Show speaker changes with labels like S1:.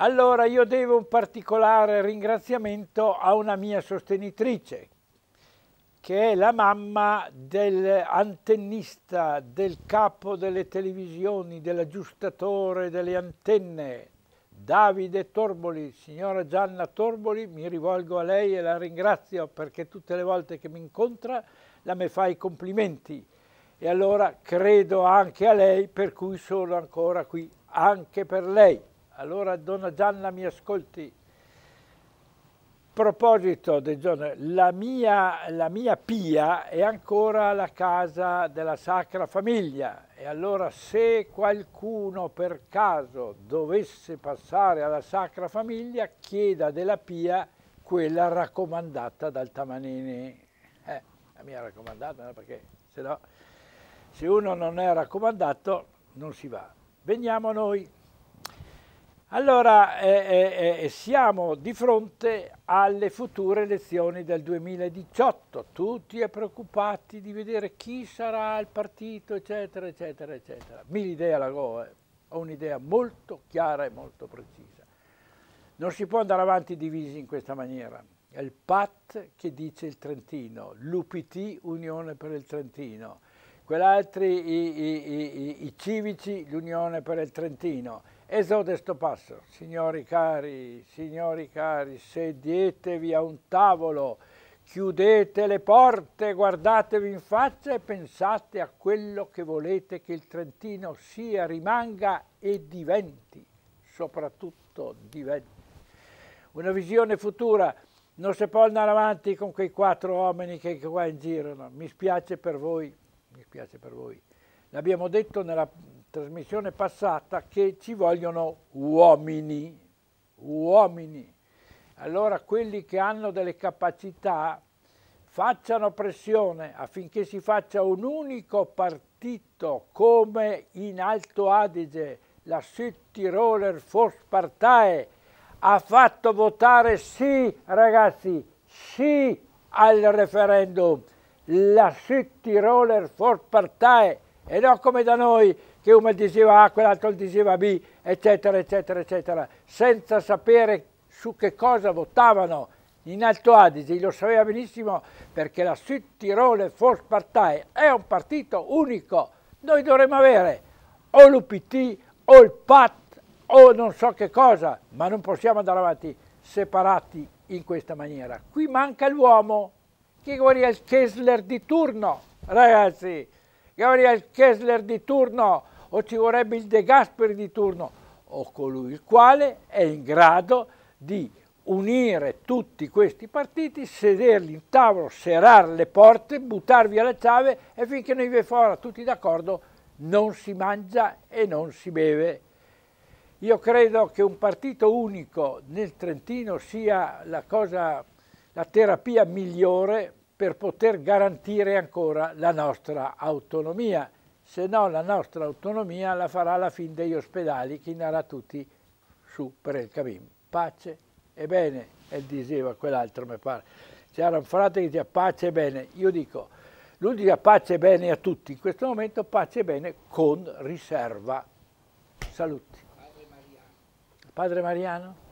S1: Allora io devo un particolare ringraziamento a una mia sostenitrice, che è la mamma dell'antennista, del capo delle televisioni, dell'aggiustatore delle antenne, Davide Torboli, signora Gianna Torboli, mi rivolgo a lei e la ringrazio perché tutte le volte che mi incontra la mi fa i complimenti e allora credo anche a lei per cui sono ancora qui, anche per lei. Allora, donna Gianna, mi ascolti. A proposito del giorno, la mia, la mia pia è ancora la casa della Sacra Famiglia e allora se qualcuno per caso dovesse passare alla Sacra Famiglia chieda della pia quella raccomandata dal Tamanini. Eh, la mia raccomandata perché se no se uno non è raccomandato non si va. Veniamo a noi. Allora eh, eh, eh, siamo di fronte alle future elezioni del 2018, tutti preoccupati di vedere chi sarà il partito, eccetera, eccetera, eccetera. Mille idee alla goa, eh. ho un'idea molto chiara e molto precisa. Non si può andare avanti divisi in questa maniera. È il PAT che dice il Trentino, l'UPT Unione per il Trentino, quell'altri i, i, i, i civici l'Unione per il Trentino, Esodo sto passo, signori cari, signori cari, sedetevi a un tavolo, chiudete le porte, guardatevi in faccia e pensate a quello che volete che il Trentino sia, rimanga e diventi, soprattutto diventi. Una visione futura, non si può andare avanti con quei quattro uomini che qua in girano, mi spiace per voi, mi spiace per voi. L'abbiamo detto nella trasmissione passata che ci vogliono uomini, uomini. Allora quelli che hanno delle capacità facciano pressione affinché si faccia un unico partito come in Alto Adige la Südtiroler Volkspartei ha fatto votare sì, ragazzi, sì al referendum. La Südtiroler Volkspartei e non come da noi che uno diceva A, quell'altro diceva B, eccetera, eccetera, eccetera, senza sapere su che cosa votavano in Alto Adige, lo sapeva benissimo perché la Sud Tirole Force Partei è un partito unico, noi dovremmo avere o l'UPT o il PAT o non so che cosa, ma non possiamo andare avanti separati in questa maniera. Qui manca l'uomo che guarda il Kessler di turno, ragazzi. Gabriel Kessler di turno o ci vorrebbe il De Gasperi di turno o colui il quale è in grado di unire tutti questi partiti, sederli in tavolo, serrare le porte, buttar via le ciave e finché noi vi fora tutti d'accordo non si mangia e non si beve. Io credo che un partito unico nel Trentino sia la, cosa, la terapia migliore per poter garantire ancora la nostra autonomia, se no la nostra autonomia la farà la fin degli ospedali, chinerà tutti su per il cammin. Pace e bene, e diceva quell'altro mi pare. C'era un frate che diceva pace e bene, io dico, lui diceva pace e bene a tutti, in questo momento pace e bene con riserva. Saluti. Padre Mariano. Padre Mariano?